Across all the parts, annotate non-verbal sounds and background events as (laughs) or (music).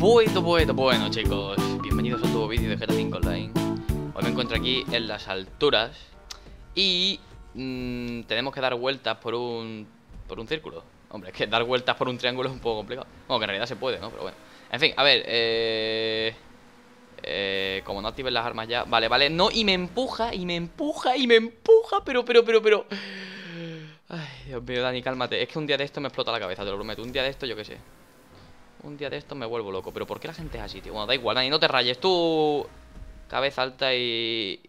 Bueno, bueno, bueno chicos, bienvenidos a un vídeo de GTA Online Hoy me encuentro aquí en las alturas Y mm, tenemos que dar vueltas por un, por un círculo Hombre, es que dar vueltas por un triángulo es un poco complicado Bueno, que en realidad se puede, ¿no? Pero bueno En fin, a ver, eh, eh, como no activen las armas ya Vale, vale, no, y me empuja, y me empuja, y me empuja Pero, pero, pero, pero Ay, Dios mío, Dani, cálmate Es que un día de esto me explota la cabeza, te lo prometo Un día de esto, yo qué sé un día de esto me vuelvo loco. Pero ¿por qué la gente es así, tío? Bueno, da igual, nadie, no te rayes. Tú. Cabeza alta y.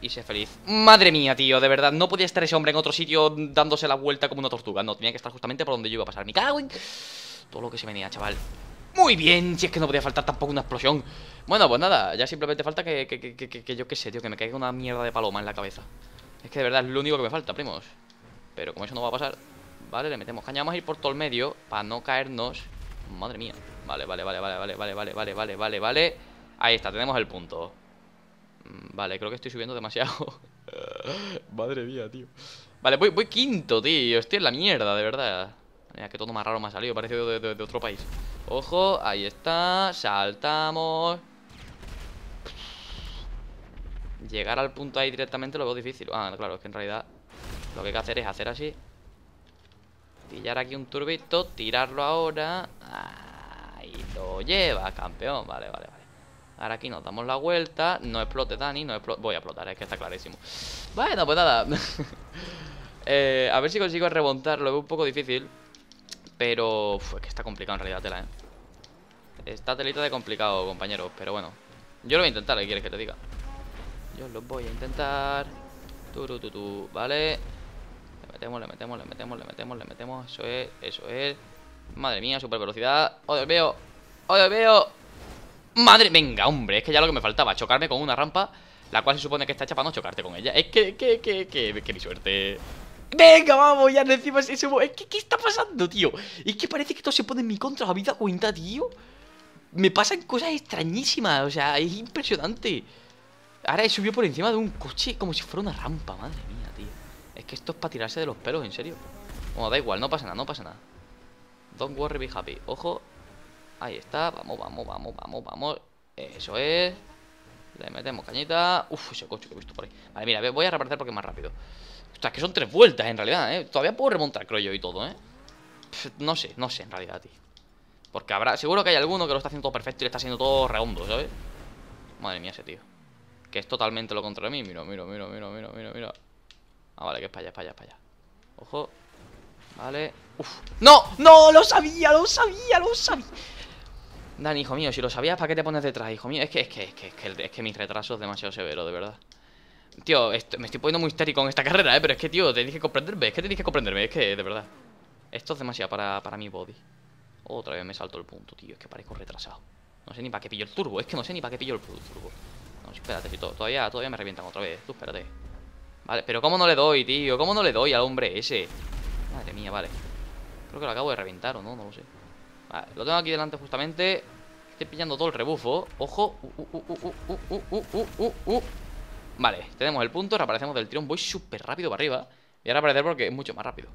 Y, sé feliz. Madre mía, tío, de verdad. No podía estar ese hombre en otro sitio dándose la vuelta como una tortuga. No, tenía que estar justamente por donde yo iba a pasar. Mi cago Todo lo que se venía, chaval. Muy bien, si es que no podía faltar tampoco una explosión. Bueno, pues nada, ya simplemente falta que, que, que, que yo qué sé, tío, que me caiga una mierda de paloma en la cabeza. Es que de verdad es lo único que me falta, primos. Pero como eso no va a pasar, vale, le metemos caña. Vamos a ir por todo el medio para no caernos. Madre mía. Vale, vale, vale, vale, vale, vale, vale, vale, vale, vale, vale. Ahí está, tenemos el punto. Mm, vale, creo que estoy subiendo demasiado. (laughs) Madre mía, tío. Vale, voy, quinto, tío. Estoy en la mierda, de verdad. Mira, que todo más raro me ha salido. parecido de, de otro país. Ojo, ahí está. Saltamos. Llegar al punto ahí directamente lo veo difícil. Ah, claro, es que en realidad lo que hay que hacer es hacer así Pillar aquí un turbito, tirarlo ahora. Ahí lo lleva, campeón. Vale, vale, vale. Ahora aquí nos damos la vuelta. No explote, Dani. No Voy a explotar, es que está clarísimo. Bueno, pues nada. (laughs) Eh, a ver si consigo remontar. Es un poco difícil. Pero. es que está complicado en realidad, tela, ¿eh? Está telita de complicado, compañeros. Pero bueno. Yo lo voy a intentar, ¿qué quieres que te diga? Yo lo voy a intentar. tú vale metemos, le metemos, le metemos, le metemos, le metemos. Eso es, eso es. Madre mía, super velocidad. ¡Oh, Dios veo, ¡Oh, Dios veo ¡Madre! Venga, hombre, es que ya lo que me faltaba, chocarme con una rampa, la cual se supone que está hecha para no chocarte con ella. Es que, que, que, que, que mi suerte. Venga, vamos, ya encima se subo. Es que, ¿qué está pasando, tío? Es que parece que todo se pone en mi contra, la vida cuenta, tío? Me pasan cosas extrañísimas, o sea, es impresionante. Ahora he subido por encima de un coche como si fuera una rampa, madre mía, tío. Es que esto es para tirarse de los pelos, en serio. Bueno, da igual, no pasa nada, no pasa nada. Don't worry, be happy. Ojo. Ahí está. Vamos, vamos, vamos, vamos, vamos. Eso es. Le metemos cañita. Uf, ese coche que he visto por ahí. Vale, mira, voy a repartir porque es más rápido. O sea, que son tres vueltas en realidad, ¿eh? Todavía puedo remontar, creo yo, y todo, ¿eh? no sé, no sé en realidad, tío. Porque habrá... Seguro que hay alguno que lo está haciendo todo perfecto y le está haciendo todo redondo, ¿sabes? Madre mía, ese tío. Que es totalmente lo contrario a mí. Mira, mira, mira, mira, mira, mira, mira. Ah, vale, que es para allá, para allá, para allá Ojo Vale Uf ¡No! ¡No! ¡Lo sabía! ¡Lo sabía! ¡Lo sabía! Dani, hijo mío, si lo sabías, ¿para qué te pones detrás, hijo mío? Es que, es que, es que, es que, es que mi retraso es demasiado severo, de verdad Tío, me estoy poniendo muy histérico en esta (laughs) carrera, ¿eh? Pero es que, tío, tenéis que comprenderme Es que tenéis que comprenderme, es que, de verdad Esto es demasiado para, para mi body Otra vez me salto el punto, tío Es que parezco retrasado No sé ni para qué pillo el turbo Es que no sé ni para qué pillo el turbo No, espérate, tío. todavía, todavía me revientan otra vez Tú espérate Vale, pero ¿cómo no le doy, tío? ¿Cómo no le doy al hombre ese? Madre mía, vale Creo que lo acabo de reventar o no, no lo sé Vale, lo tengo aquí delante justamente Estoy pillando todo el rebufo Ojo Vale, tenemos el punto Reaparecemos del tirón Voy súper rápido para arriba Y ahora aparecer porque es mucho más rápido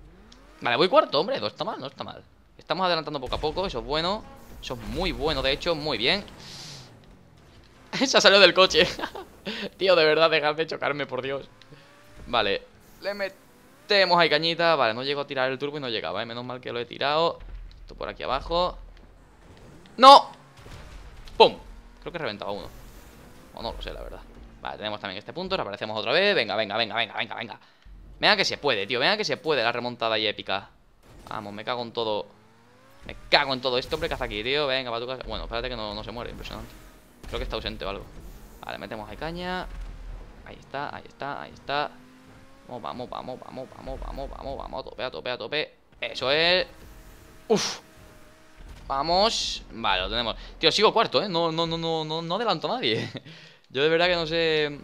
Vale, voy cuarto, hombre No está mal, no está mal Estamos adelantando poco a poco Eso es bueno Eso es muy bueno, de hecho Muy bien Se ha salido del coche Tío, de verdad, dejad de chocarme, por Dios Vale, le metemos ahí cañita Vale, no llego a tirar el turbo y no llegaba, ¿eh? Menos mal que lo he tirado Esto por aquí abajo ¡No! ¡Pum! Creo que he reventado uno O no lo sé, la verdad Vale, tenemos también este punto, reaparecemos otra vez Venga, venga, venga, venga, venga, venga Venga que se puede, tío, venga que se puede la remontada ahí épica Vamos, me cago en todo Me cago en todo este hombre que hace aquí, tío Venga, para tu casa Bueno, espérate que no, no se muere, impresionante Creo que está ausente o algo Vale, metemos ahí caña Ahí está, ahí está, ahí está Vamos, vamos, vamos, vamos, vamos, vamos, vamos, vamos, a tope, a tope, a tope. Eso es. Uf. Vamos. Vale, lo tenemos. Tío, sigo cuarto, ¿eh? No, no, no, no, no, no adelanto a nadie. (laughs) Yo de verdad que no sé.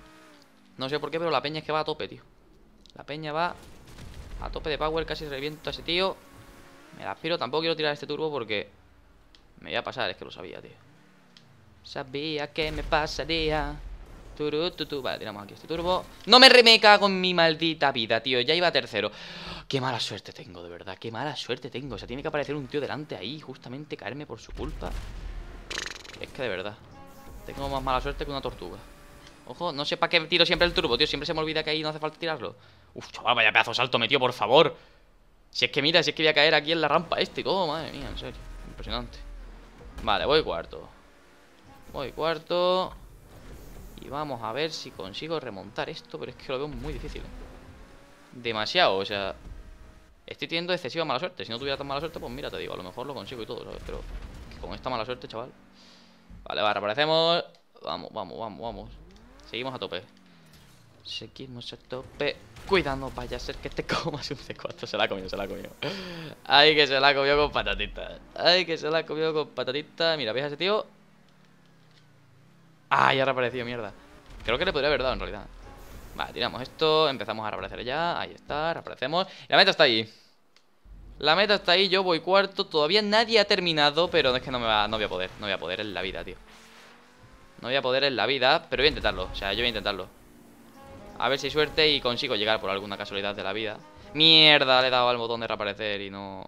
No sé por qué, pero la peña es que va a tope, tío. La peña va a tope de power, casi reviento a ese tío. Me la aspiro, tampoco quiero tirar este turbo porque me iba a pasar, es que lo sabía, tío. Sabía que me pasaría. Vale, tiramos aquí este turbo No me remeca con mi maldita vida, tío Ya iba tercero Qué mala suerte tengo, de verdad Qué mala suerte tengo O sea, tiene que aparecer un tío delante ahí Justamente caerme por su culpa Es que de verdad Tengo más mala suerte que una tortuga Ojo, no sé para qué tiro siempre el turbo, tío Siempre se me olvida que ahí no hace falta tirarlo Uf, chaval, vaya pedazo de salto metido, por favor Si es que mira, si es que voy a caer aquí en la rampa este Todo, madre mía, en serio Impresionante Vale, voy cuarto Voy cuarto y vamos a ver si consigo remontar esto, pero es que lo veo muy difícil. ¿eh? Demasiado, o sea... Estoy teniendo excesiva mala suerte. Si no tuviera tan mala suerte, pues mira, te digo, a lo mejor lo consigo y todo, ¿sabes? Pero con esta mala suerte, chaval. Vale, va, reaparecemos. Vamos, vamos, vamos, vamos. Seguimos a tope. Seguimos a tope. Cuidado, vaya a ser que te (laughs) comas un C4. Se la ha comido, se la ha comido. Ay, que se la ha comido con patatitas. Ay, que se la ha comido con patatitas. Mira, veis ese tío? Ah, ya ha reaparecido, mierda. Creo que le podría haber dado en realidad. Vale, tiramos esto, empezamos a reaparecer ya. Ahí está, reaparecemos. La meta está ahí. La meta está ahí, yo voy cuarto. Todavía nadie ha terminado, pero es que no me va, no voy a poder. No voy a poder en la vida, tío. No voy a poder en la vida, pero voy a intentarlo. O sea, yo voy a intentarlo. A ver si suerte y consigo llegar por alguna casualidad de la vida. Mierda, le he dado al botón de reaparecer y no...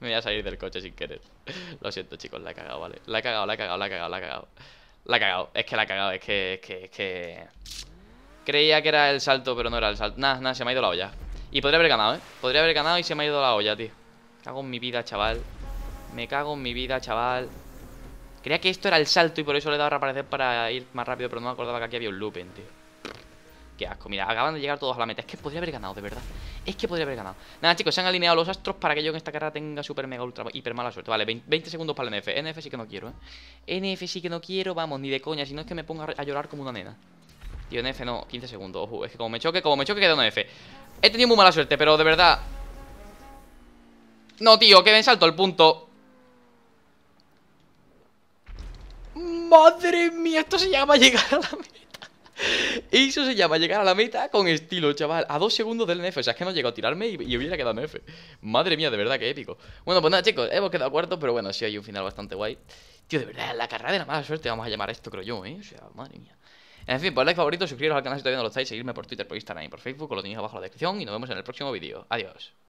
Me voy a salir del coche sin querer. Lo siento, chicos, la he cagado, ¿vale? La he cagado, la he cagado, la he cagado, la he cagado. La he cagado, es que la he cagado, es que, es que, es que... Creía que era el salto, pero no era el salto. Nada, nada, se me ha ido la olla. Y podría haber ganado, ¿eh? Podría haber ganado y se me ha ido la olla, tío. Cago en mi vida, chaval. Me cago en mi vida, chaval. Creía que esto era el salto y por eso le he dado a reaparecer para ir más rápido, pero no me acordaba que aquí había un looping, tío. Qué asco, mira, acaban de llegar todos a la meta Es que podría haber ganado, de verdad Es que podría haber ganado Nada, chicos, se han alineado los astros para que yo en esta carrera tenga super mega ultra hiper mala suerte Vale, 20 segundos para el NF NF sí que no quiero, ¿eh? NF sí que no quiero, vamos, ni de coña Si no es que me ponga a llorar como una nena Tío, NF no, 15 segundos Ojo, es que como me choque, como me choque queda un NF He tenido muy mala suerte, pero de verdad No, tío, que me salto el punto Madre mía, esto se llama llegar a la meta y eso se llama llegar a la meta con estilo, chaval. A dos segundos del NF. O sea, es que no llegó a tirarme y, hubiera quedado NF. Madre mía, de verdad, que épico. Bueno, pues nada, chicos, hemos quedado cuarto, pero bueno, sí hay un final bastante guay. Tío, de verdad, la carrera de la mala suerte vamos a llamar a esto, creo yo, ¿eh? O sea, madre mía. En fin, por pues like favorito, suscribiros al canal si todavía no lo estáis, seguirme por Twitter, por Instagram y por Facebook, lo tenéis abajo en la descripción y nos vemos en el próximo vídeo. Adiós.